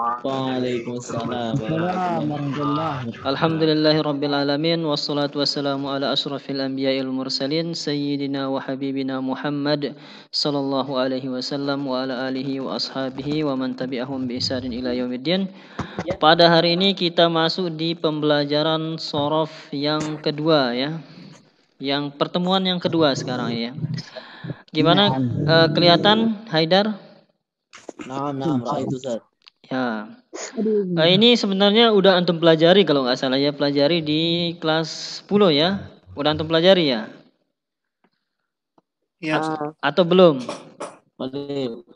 Waalaikumsalam. Alhamdulillahi rabbil alamin wassalatu wassalamu ala asyrafil anbiya'il mursalin sayyidina wa habibina Muhammad sallallahu alaihi wasallam wa ala alihi wa ashabihi wa man tabi'ahum bi ihsanin ila yaumiddin. Pada hari ini kita masuk di pembelajaran sorof yang kedua ya. Yang pertemuan yang kedua sekarang ya. Gimana uh, kelihatan Haidar? Nah, nah, itu Ustaz. Ya. Nah, ini sebenarnya udah antum pelajari kalau nggak salah ya pelajari di kelas 10 ya. Udah antum pelajari ya? Ya. Uh, atau belum? Belum.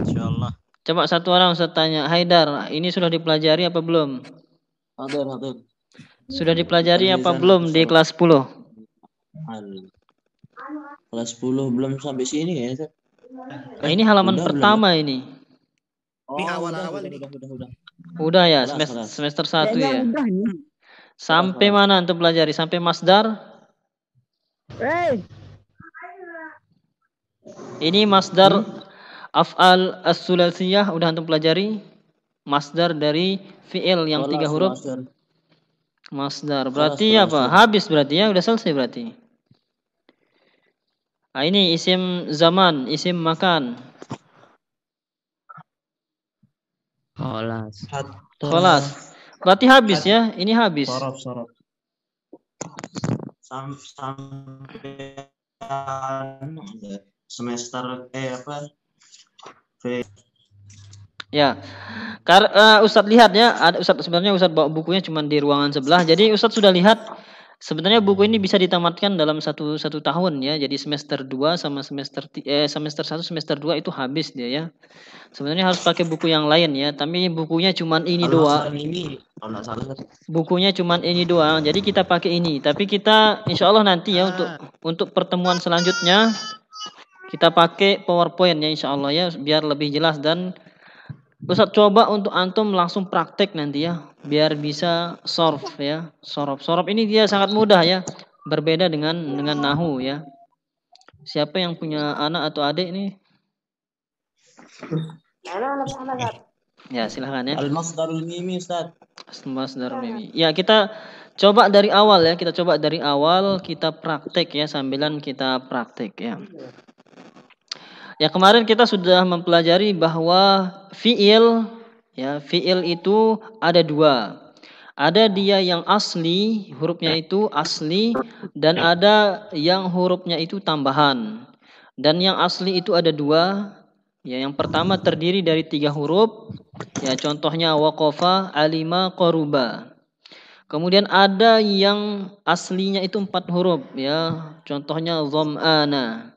Insyaallah. Coba satu orang saya tanya, Haidar, ini sudah dipelajari apa belum? Ada, ada. Sudah dipelajari apa belum di kelas 10? Kelas 10 belum sampai sini ya, Nah, ini halaman udah, pertama belum. Ya? ini. Oh, di awal-awal udah, udah, udah, udah, udah. ya, semester, semester satu ya. Udah, ya. Sampai mana untuk pelajari? Sampai masdar? Hey. Ini masdar hmm? af'al as udah untuk pelajari? Masdar dari fi'il yang tiga huruf. Masdar. Berarti apa? Habis berarti ya, udah selesai berarti. Nah, ini isim zaman, isim makan. Kholas. Kholas. Berarti habis ya? Ini habis. Sorot, sorot. Sam sampai semester ya. eh apa? V. Ya, karena uh, Ustadz lihat ya, Ustadz sebenarnya Ustadz bawa bukunya cuma di ruangan sebelah. Jadi Ustadz sudah lihat Sebenarnya buku ini hmm. bisa ditamatkan dalam satu satu tahun ya. Jadi semester 2 sama semester eh, semester 1 semester 2 itu habis dia ya. Sebenarnya harus pakai buku yang lain ya, tapi bukunya cuman ini dua. Ini kalau Bukunya cuman ini dua, Jadi kita pakai ini, tapi kita insya Allah nanti ya untuk ah. untuk pertemuan selanjutnya kita pakai PowerPoint ya insya Allah ya biar lebih jelas dan Ustaz coba untuk antum langsung praktek nanti ya, biar bisa sorf ya, sorop. Sorop ini dia sangat mudah ya, berbeda dengan dengan nahu ya. Siapa yang punya anak atau adik nih? Ya silahkan ya. Al-Masdarul Mimi Ustaz. Al-Masdarul Ya kita coba dari awal ya, kita coba dari awal kita praktek ya, sambilan kita praktek ya. Ya kemarin kita sudah mempelajari bahwa fiil ya fiil itu ada dua. Ada dia yang asli, hurufnya itu asli dan ada yang hurufnya itu tambahan. Dan yang asli itu ada dua. Ya, yang pertama terdiri dari tiga huruf. Ya, contohnya wakofa, alima, koruba. Kemudian ada yang aslinya itu empat huruf. Ya, contohnya zom'ana.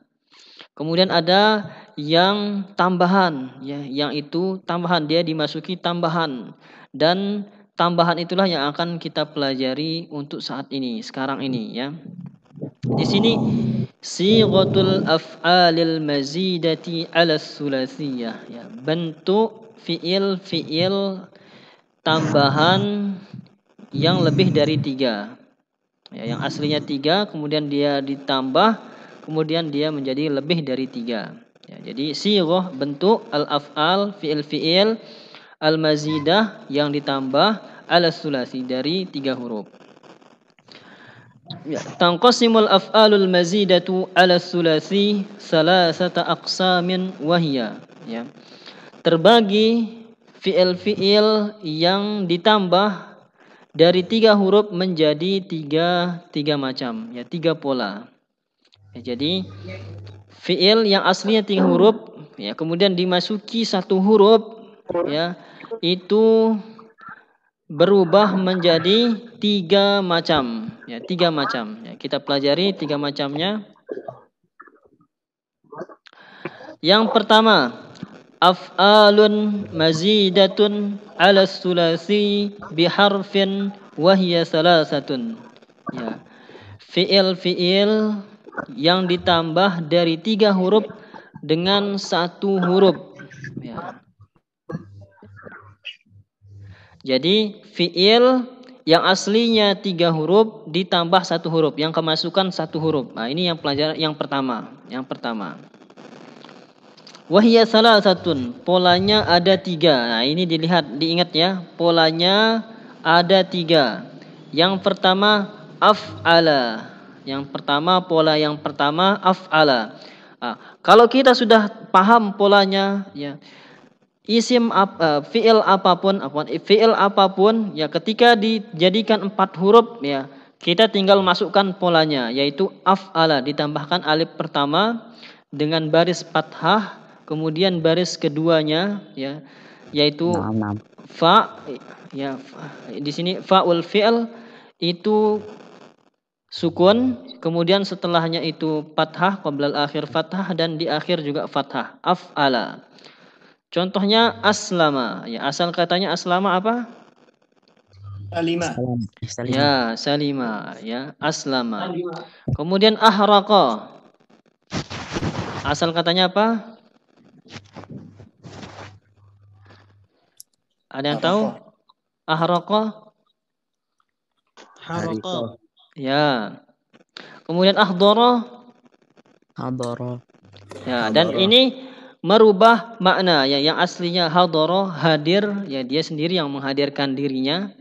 Kemudian ada yang tambahan, ya, yang itu tambahan dia dimasuki tambahan dan tambahan itulah yang akan kita pelajari untuk saat ini, sekarang ini, ya. Di sini sighatul af'alil mazidati 'ala tsulatsiyah, ya. Bentuk fiil-fiil tambahan yang lebih dari tiga. Ya, yang aslinya tiga, kemudian dia ditambah kemudian dia menjadi lebih dari tiga. Ya, jadi siroh bentuk al-af'al, fi'il-fi'il, al-mazidah yang ditambah al-sulasi dari tiga huruf. Ya, Tangkosimul af'alul mazidatu al-sulasi satu aksamin wahya. Ya. Terbagi fi'il-fi'il yang ditambah dari tiga huruf menjadi tiga, tiga macam, ya tiga pola. Ya, jadi fiil yang aslinya tiga huruf ya kemudian dimasuki satu huruf ya itu berubah menjadi tiga macam ya tiga macam ya kita pelajari tiga macamnya yang pertama af'alun mazidatun ala sulasi biharfin wahiyasalasatun. ya fi'il fi'il yang ditambah dari tiga huruf dengan satu huruf. Ya. Jadi fiil yang aslinya tiga huruf ditambah satu huruf, yang kemasukan satu huruf. Nah, ini yang pelajaran yang pertama, yang pertama. Wahia salah satun, polanya ada tiga. Nah, ini dilihat, diingat ya, polanya ada tiga. Yang pertama af'ala yang pertama pola yang pertama af'ala. Nah, kalau kita sudah paham polanya ya isim ap, uh, fiil apapun apapun fiil apapun ya ketika dijadikan empat huruf ya kita tinggal masukkan polanya yaitu af'ala ditambahkan alif pertama dengan baris fathah kemudian baris keduanya ya yaitu fa ya di sini faul fi'il itu sukun, kemudian setelahnya itu fathah, qoblal akhir fathah dan di akhir juga fathah, af'ala. Contohnya aslama, ya asal katanya aslama apa? Salima. Ya, salima, ya, aslama. Kemudian ahraqa. Asal katanya apa? Ada yang tahu? Ahraqa. Ahraqa. Ya. Kemudian ahdara. Hadara. Ya, hadara. dan ini merubah makna ya yang aslinya hadara hadir ya dia sendiri yang menghadirkan dirinya.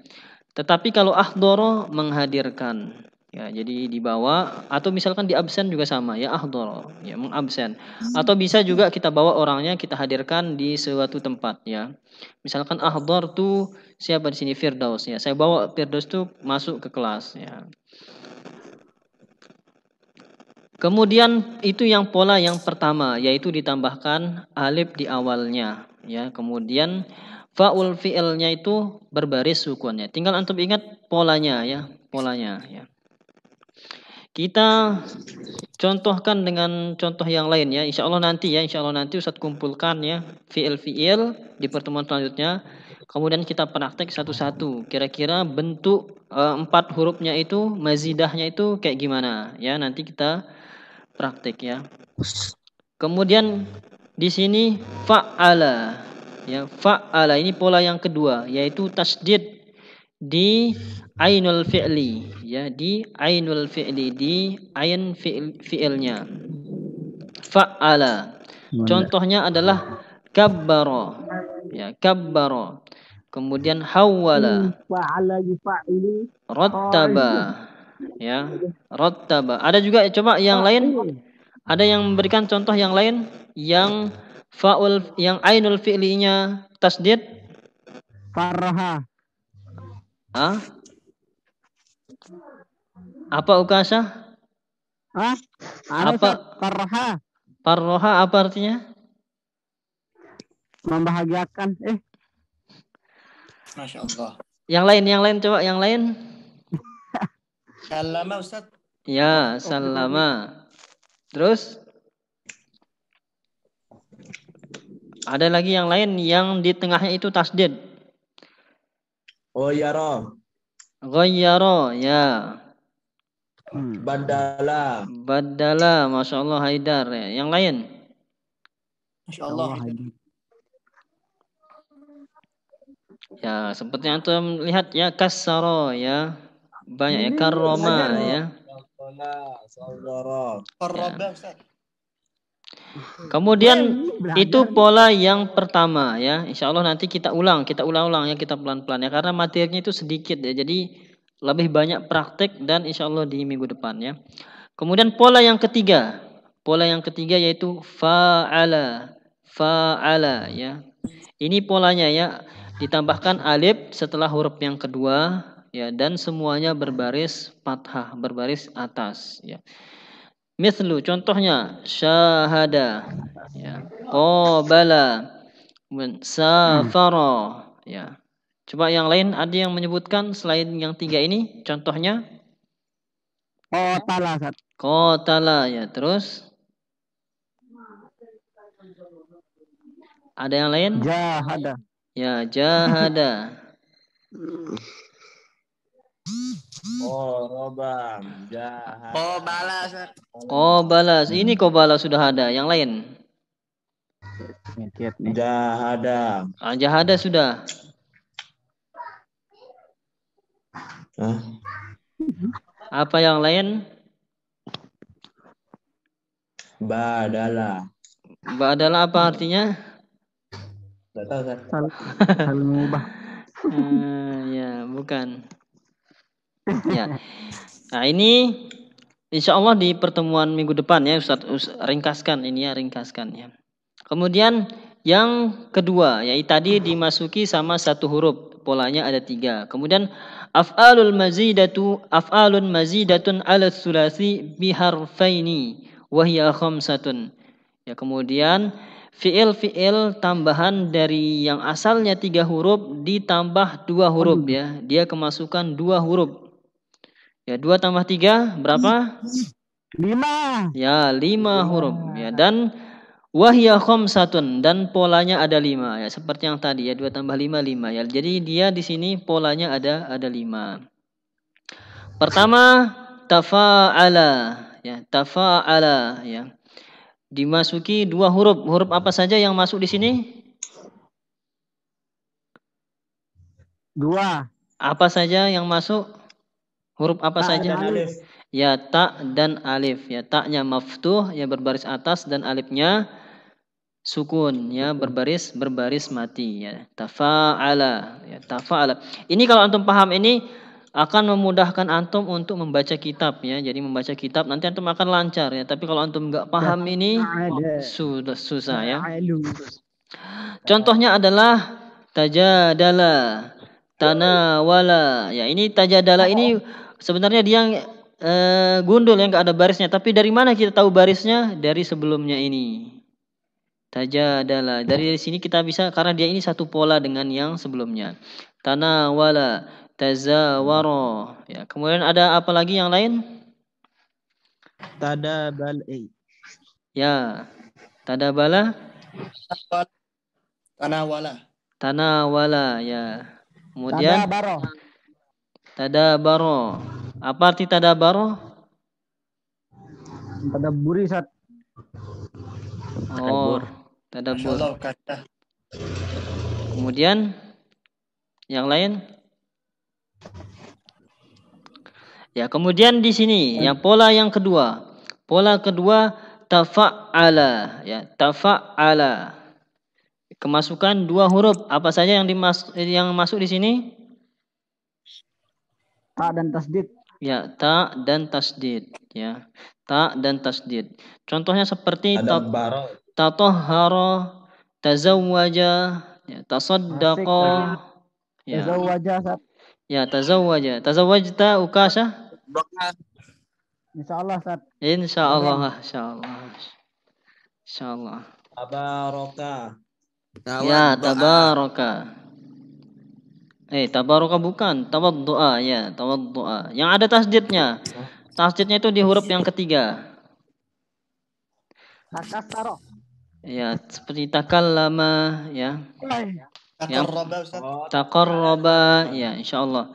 Tetapi kalau ahdara menghadirkan. Ya, jadi dibawa atau misalkan di absen juga sama ya ahdol ya mengabsen atau bisa juga kita bawa orangnya kita hadirkan di suatu tempat ya. Misalkan ahdol tuh siapa di sini Firdaus ya. Saya bawa Firdaus tuh masuk ke kelas ya. Kemudian itu yang pola yang pertama yaitu ditambahkan alif di awalnya ya. Kemudian faul fi'ilnya itu berbaris sukunnya. Tinggal antum ingat polanya ya, polanya ya. Kita contohkan dengan contoh yang lain ya. Insya Allah nanti ya, insya Allah nanti Ustadz kumpulkan ya fiil-fiil di pertemuan selanjutnya. Kemudian kita praktek satu-satu. Kira-kira bentuk e, empat hurufnya itu, mazidahnya itu kayak gimana ya. Nanti kita praktek ya. Kemudian di sini fa'ala ya fa'ala ini pola yang kedua yaitu tasdid di ainul fi'li ya di ainul fi'li di ain fi'il, fi'ilnya fa'ala contohnya adalah kabbara ya kabbara kemudian hawala hmm, fa'ala fa'ili rattaba ya rattaba ada juga eh, coba yang lain ada yang memberikan contoh yang lain yang faul yang ainul fi'linya tasdid farha ah apa ukasa? Hah? Apa? Parroha. Parroha apa artinya? Membahagiakan. Eh. Masya Allah. Yang lain, yang lain coba, yang lain. salama Ustaz. Ya, salama. Terus? Ada lagi yang lain yang di tengahnya itu tasdid. Oh, ya roh. ya. Hmm. Badala. Badala, masya Allah Haidar. Ya. Yang lain? Masya Allah. Ya, seperti yang melihat lihat ya kasaro ya. Banyak ya karoma ya. ya. ya. Kemudian itu pola yang pertama ya. Insya Allah nanti kita ulang, kita ulang-ulang ya kita pelan-pelan ya karena materinya itu sedikit ya. Jadi lebih banyak praktek dan insya Allah di minggu depan ya. Kemudian pola yang ketiga. Pola yang ketiga yaitu fa'ala. Fa'ala ya. Ini polanya ya. Ditambahkan alif setelah huruf yang kedua ya dan semuanya berbaris fathah, berbaris atas ya. Mislu contohnya syahada ya. Qabala kemudian safara ya Coba yang lain ada yang menyebutkan selain yang tiga ini contohnya? Kotala. Kotala ya terus? Ada yang lain? Jahada. Ya jahada. Oh, Koroba. Jahada. balas. oh balas Ini kobala sudah ada. Yang lain? Jahada. Ah, jahada sudah. Hah? Apa yang lain? Badala. Badala apa artinya? Tidak tahu kan. uh, ya, bukan. Ya. Nah, ini insya Allah di pertemuan minggu depan ya Ustaz, Ustaz ringkaskan ini ya, ringkaskan ya. Kemudian yang kedua, yaitu tadi dimasuki sama satu huruf polanya ada tiga. Kemudian af'alul mazidatu af'alun mazidatun ala sulasi biharfaini wahya khamsatun. Ya kemudian fiil-fiil tambahan dari yang asalnya tiga huruf ditambah dua huruf ya. Dia kemasukan dua huruf. Ya dua tambah tiga berapa? Lima. Ya lima huruf ya dan Wahya satu dan polanya ada lima ya seperti yang tadi ya dua tambah lima lima ya jadi dia di sini polanya ada ada lima pertama tafa'ala ya tafa'ala ya dimasuki dua huruf huruf apa saja yang masuk di sini dua apa saja yang masuk huruf apa ah, saja alif ya ta dan alif ya taknya maftuh ya berbaris atas dan alifnya sukun ya berbaris berbaris mati ya tafaala ya tafaala ini kalau antum paham ini akan memudahkan antum untuk membaca kitab ya jadi membaca kitab nanti antum akan lancar ya tapi kalau antum nggak paham ya, ini sudah susah ya contohnya adalah tajadala tanawala ya ini tajadala ini oh. sebenarnya dia uh, gundul yang gak ada barisnya. Tapi dari mana kita tahu barisnya? Dari sebelumnya ini. Taja adalah Dari sini kita bisa karena dia ini satu pola dengan yang sebelumnya. Tanawala, tazawaro. Ya, kemudian ada apa lagi yang lain? Tada balai, eh. Ya. Tada Tadabala. Tanawala. Tanawala ya. Kemudian Tada Tadabaro. Apa arti tadabaroh? Tadaburi saat. Oh, kata. Kemudian yang lain? Ya, kemudian di sini yang pola yang kedua. Pola kedua tafa'ala ya, tafa'ala. Kemasukan dua huruf apa saja yang dimas yang masuk di sini? Ta dan tasdid. Ya, ta dan tasdid ya. Ta dan tasdid. Contohnya seperti ta tatahhara, tazawwaja, ya, tasaddaqa. Ya. Tazawwaja. Ya, tazawwaja. Tazawwajta Ukasha? Insyaallah, Ustaz. Insyaallah, insyaallah. Insyaallah. Tabaraka. Ya, tabaraka. Eh, tabaraka bukan, tawaddu'a ya, tawaddu'a. Yang ada tasjidnya. Tasjidnya itu di huruf yang ketiga. Takasaro. Ya, seperti takallama ya. Takarroba Ustaz. ya, ya, insyaallah.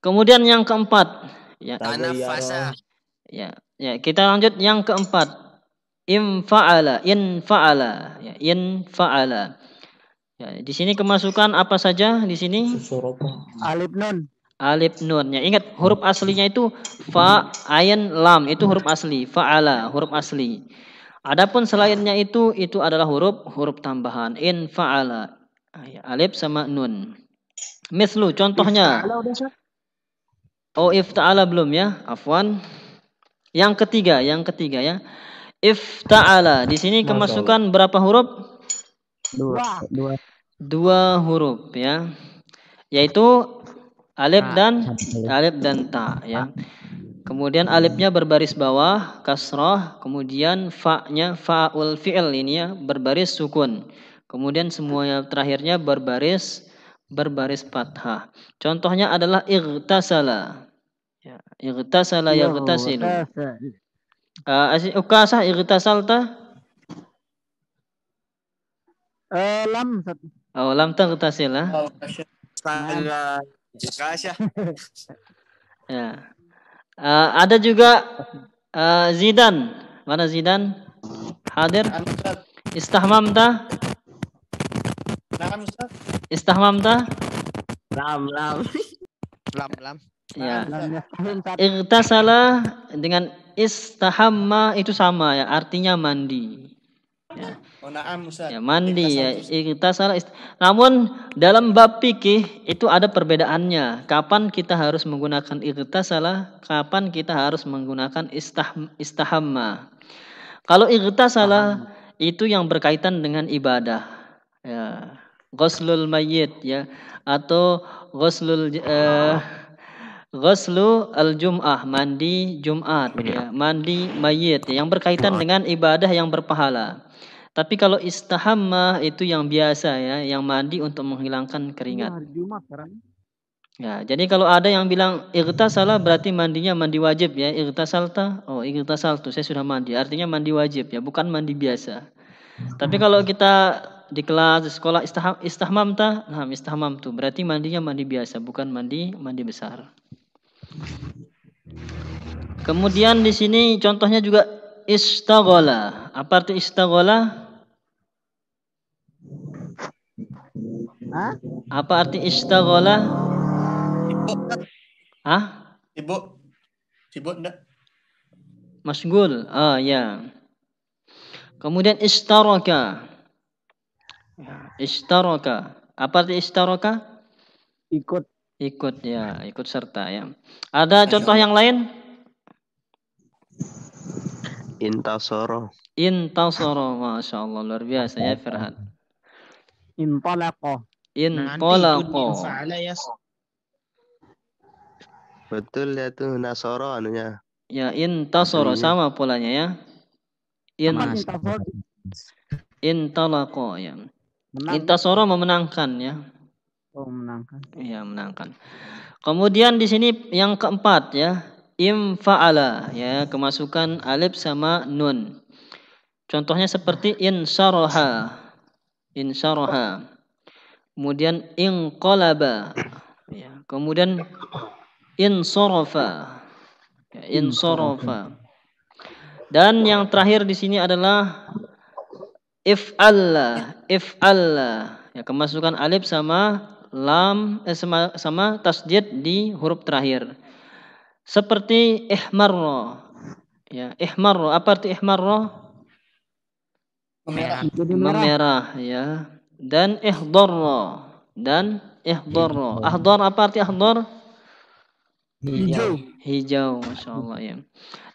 Kemudian yang keempat, ya. Tanafasa. Ya, ya, kita lanjut yang keempat. Infa'ala, infa'ala, in ya, infa'ala. Ya, di sini kemasukan apa saja di sini? Alif nun. Alif nun. Ya, ingat huruf aslinya itu fa, ain, lam itu huruf asli. Fa'ala huruf asli. Adapun selainnya itu itu adalah huruf huruf tambahan. In fa'ala. Ah, ya, alif sama nun. Mislu contohnya. Oh if taala belum ya? Afwan. Yang ketiga, yang ketiga ya. If taala. Di sini kemasukan berapa huruf? Dua. Dua. Dua huruf ya. Yaitu alif ah, dan alif dan ta ya. Kemudian alifnya berbaris bawah kasroh, kemudian fa-nya faul fi'il ini ya berbaris sukun. Kemudian semuanya terakhirnya berbaris berbaris fathah. Contohnya adalah igtasala. Ya, yang yaghtasil. Uh, ukasah igtasalta? Eh, lam satu. Oh, lam tagtasila. Ah? Oh, sih. ya. Uh, ada juga eh, Zidan. Mana Zidan? Hadir. Anu, Istahmamta. tah? Ustaz. tah? Lam, lam. lam, lam. Ya. Igtasala dengan istahamma itu sama ya, artinya mandi. Ya. Oh, Ya, mandi ya. Kita salah. Namun dalam bab fikih itu ada perbedaannya. Kapan kita harus menggunakan salah, kapan kita harus menggunakan istah istahamma. Kalau salah itu yang berkaitan dengan ibadah. Ya. Ghuslul mayyit ya atau ghuslul eh, Ghuslu al-jum'ah, mandi Jumat ya, iya. mandi mayit ya. yang berkaitan dengan ibadah yang berpahala. Tapi kalau istahammah itu yang biasa ya, yang mandi untuk menghilangkan keringat. Iya, ya, jadi kalau ada yang bilang irtasala berarti mandinya mandi wajib ya. Irtasalta, oh irtasaltu, saya sudah mandi. Artinya mandi wajib ya, bukan mandi biasa. Tapi hmm. kalau kita di kelas di sekolah istaham istahmam ta, nah istahmam tuh berarti mandinya mandi biasa, bukan mandi mandi besar. Kemudian di sini contohnya juga istagola. Apa arti istagola? Hah? Apa arti istagola? Hah? Ibu. Ibu enggak? Masgul. Ah, ya. Kemudian istaraka. Ya. Istaraka. Apa arti istaraka? Ikut. Ikut ya, ikut serta ya. Ada contoh yang lain? Intasoro. Intasoro, masya Allah luar biasa ya Firhan. Intolako. In Inqalaqa. Betul ya tuh nasoro anunya. Ya in hmm. sama polanya ya. In in intalaqo ya. in tasoro memenangkan ya. Oh, menangkan. Iya, menangkan. Kemudian di sini yang keempat ya, faala ya, kemasukan alif sama nun. Contohnya seperti in in Insaroha kemudian inqalaba ya kemudian insorofa ya, insorofa dan yang terakhir di sini adalah if if if'alla ya kemasukan alif sama lam eh, sama, sama tasjid di huruf terakhir seperti ihmarra ya ihmarra apa arti ihmarra ya, Merah. Merah, ya dan ihdarra dan ihdarra. Ahdar apa arti ahdar? Hijau. Ya, hijau, masyaallah ya.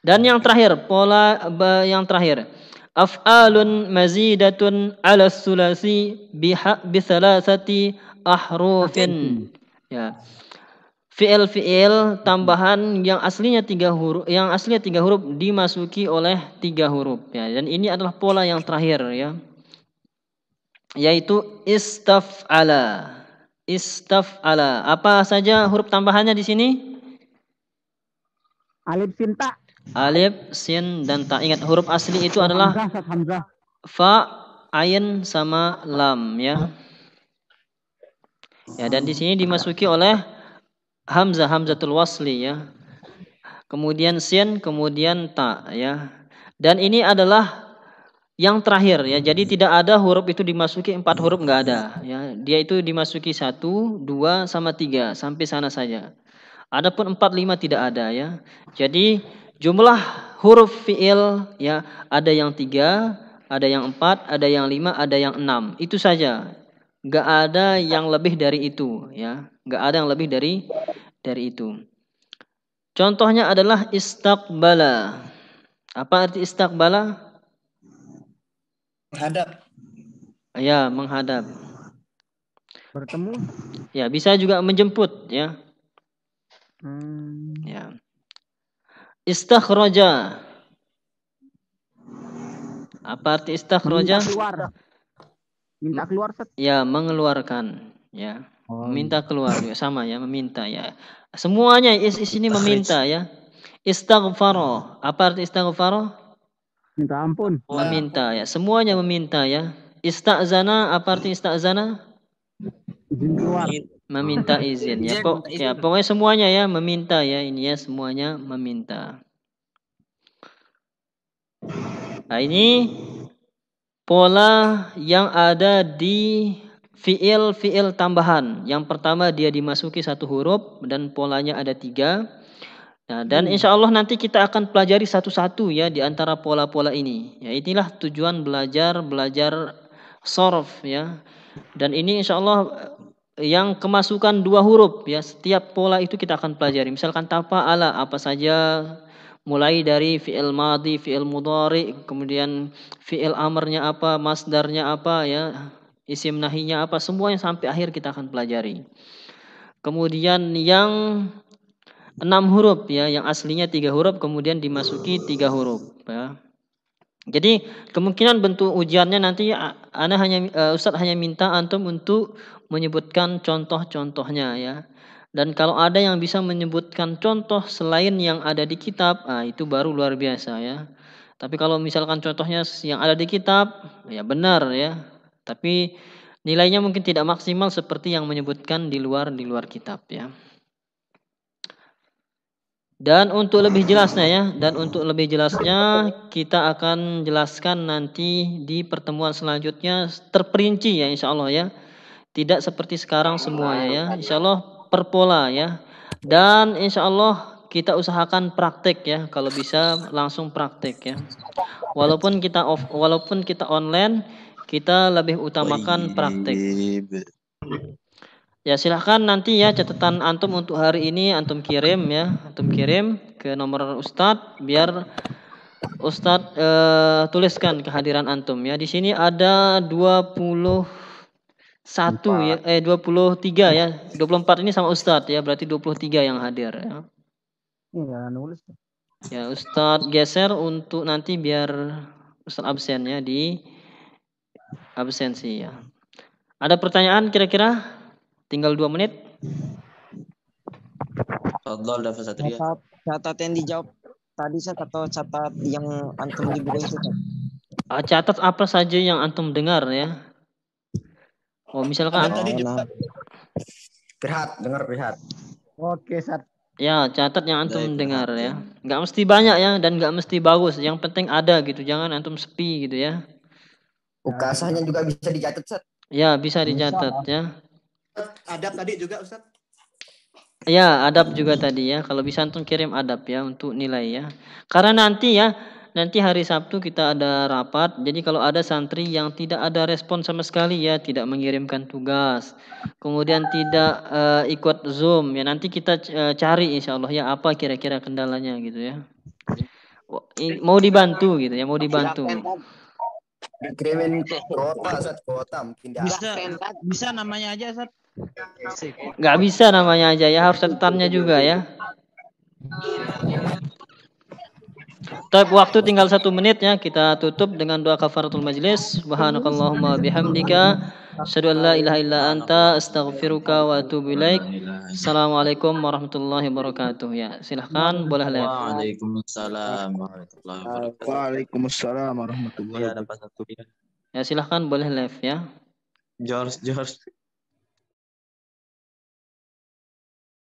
Dan yang terakhir pola yang terakhir af'alun mazidatun ala sulasi biha bi thalathati ahrufin. Ya. Fi'il-fi'il tambahan yang aslinya tiga huruf yang aslinya tiga huruf dimasuki oleh tiga huruf ya dan ini adalah pola yang terakhir ya yaitu istaf'ala. Istaf'ala. Apa saja huruf tambahannya di sini? Alif sin ta. Alif sin dan ta. Ingat huruf asli itu adalah fa, ain sama lam ya. Ya dan di sini dimasuki oleh hamzah hamzatul wasli ya. Kemudian sin, kemudian ta ya. Dan ini adalah yang terakhir ya hmm. jadi tidak ada huruf itu dimasuki empat huruf nggak ada ya dia itu dimasuki satu dua sama tiga sampai sana saja adapun empat lima tidak ada ya jadi jumlah huruf fiil ya ada yang tiga ada yang empat ada yang lima ada yang enam itu saja nggak ada yang lebih dari itu ya nggak ada yang lebih dari dari itu contohnya adalah istakbala apa arti istakbala Menghadap. Ya, menghadap. Bertemu? Ya, bisa juga menjemput ya. Hmm. Ya. Istakhraja. Apa arti istakhraja? Minta keluar. Minta keluar, set. Ya, mengeluarkan, ya. Oh. Minta keluar ya, sama ya, meminta ya. Semuanya is, is ini meminta ya. Istaghfaro. Apa arti istaghfaro? Minta ampun. Meminta ya, semuanya meminta ya. Istazana apa arti istazana? Izin keluar. Meminta izin ya. Pok ya, pokoknya semuanya ya meminta ya ini ya semuanya meminta. Nah, ini pola yang ada di fiil-fiil tambahan. Yang pertama dia dimasuki satu huruf dan polanya ada tiga. Nah, dan hmm. insya Allah nanti kita akan pelajari satu-satu ya di antara pola-pola ini. Ya, inilah tujuan belajar belajar sorf ya. Dan ini insya Allah eh, yang kemasukan dua huruf ya. Setiap pola itu kita akan pelajari. Misalkan tapa ala apa saja mulai dari fi'il madi, fi'il mudhari, kemudian fi'il amarnya apa, masdarnya apa ya, isim nahinya apa, semuanya sampai akhir kita akan pelajari. Kemudian yang enam huruf ya yang aslinya tiga huruf kemudian dimasuki tiga huruf ya. Jadi kemungkinan bentuk ujiannya nanti anak hanya uh, Ustadz hanya minta antum untuk menyebutkan contoh-contohnya ya. Dan kalau ada yang bisa menyebutkan contoh selain yang ada di kitab, ah, itu baru luar biasa ya. Tapi kalau misalkan contohnya yang ada di kitab, ya benar ya. Tapi nilainya mungkin tidak maksimal seperti yang menyebutkan di luar di luar kitab ya. Dan untuk lebih jelasnya ya, dan untuk lebih jelasnya kita akan jelaskan nanti di pertemuan selanjutnya terperinci ya insya Allah ya. Tidak seperti sekarang semuanya ya, insya Allah per pola ya. Dan insya Allah kita usahakan praktek ya, kalau bisa langsung praktek ya. Walaupun kita off, walaupun kita online, kita lebih utamakan praktek. Ya silahkan nanti ya catatan antum untuk hari ini antum kirim ya, antum kirim ke nomor Ustadz biar Ustadz e, tuliskan kehadiran antum ya. Di sini ada 21 satu ya, eh 23 ya, 24 ini sama Ustadz ya, berarti 23 yang hadir ya. Iya nulis. Ya Ustadz geser untuk nanti biar Ustadz absen ya di absensi ya. Ada pertanyaan kira-kira? Tinggal dua menit. Fadlol Dava Satria. Catat, catat yang dijawab tadi saya atau catat yang antum dibuka itu ah, Catat apa saja yang antum dengar ya. Oh misalkan. Oh, tadi juga. Nah. dengar prihat. Oke, Sat. Ya, catat yang antum Dari dengar ya. Nggak mesti banyak ya dan nggak mesti bagus. Yang penting ada gitu. Jangan antum sepi gitu ya. Ukasahnya juga bisa dicatat, Ya, bisa dicatat bisa, ya. Adab tadi juga Ustaz? Ya, adab juga tadi ya. Kalau bisa antum kirim adab ya untuk nilai ya. Karena nanti ya, nanti hari Sabtu kita ada rapat. Jadi kalau ada santri yang tidak ada respon sama sekali ya, tidak mengirimkan tugas, kemudian tidak uh, ikut Zoom ya, nanti kita uh, cari insya Allah ya apa kira-kira kendalanya gitu ya. Mau dibantu gitu ya, mau dibantu. Dikirimin kota, Ustaz, kota mungkin Bisa, bisa namanya aja Ustaz. Nggak bisa namanya aja ya, harus catatannya juga ya. Tapi waktu tinggal satu menit ya, kita tutup dengan doa kafaratul majlis. Subhanakallahumma bihamdika. Shadoallah an la ilaha illa anta astaghfiruka wa atubu ilaik. Assalamualaikum warahmatullahi wabarakatuh. Ya, silahkan boleh lihat. Waalaikumsalam warahmatullahi wabarakatuh. Waalaikumsalam warahmatullahi iya, wabarakatuh. Ya, silahkan boleh live ya. George, George.